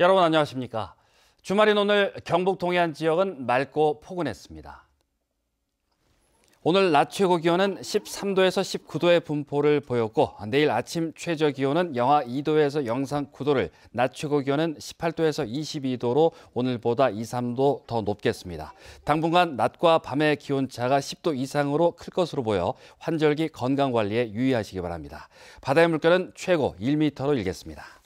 여러분 안녕하십니까? 주말인 오늘 경북 동해안 지역은 맑고 포근했습니다. 오늘 낮 최고 기온은 13도에서 19도의 분포를 보였고 내일 아침 최저 기온은 영하 2도에서 영상 9도를 낮 최고 기온은 18도에서 22도로 오늘보다 2, 3도 더 높겠습니다. 당분간 낮과 밤의 기온 차가 10도 이상으로 클 것으로 보여 환절기 건강 관리에 유의하시기 바랍니다. 바다의 물결은 최고 1m로 일겠습니다.